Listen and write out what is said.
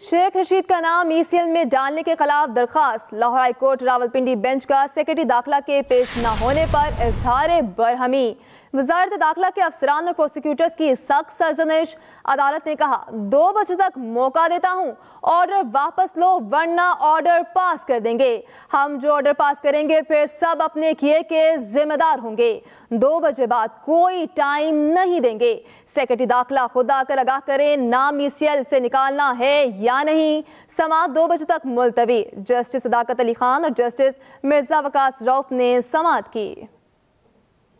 शेख रशीद का नाम ECL e में डालने के खिलाफ दरखास्त लाहौर हाईकोर्ट रावलपिंडी बेंच का सेक्रेटरी दाखिला के पेश न होने पर इजहार बरहमी वजारत दाखिला के अफसरान और प्रोसिक्यूटर्स की सख्त सरजनिश अदालत ने कहा दो बजे तक मौका देता हूँ ऑर्डर वापस लो वरना ऑर्डर पास कर देंगे हम जो ऑर्डर पास करेंगे फिर सब अपने किए के जिम्मेदार होंगे दो बजे बाद कोई टाइम नहीं देंगे सेक्रेटरी दाखिला खुद आकर आगाह करें नाम ई e से निकालना है या नहीं समाप्त दो बजे तक मुलतवी जस्टिस सदाकत अली खान और जस्टिस मिर्जा वकास रौफ ने समाप्त की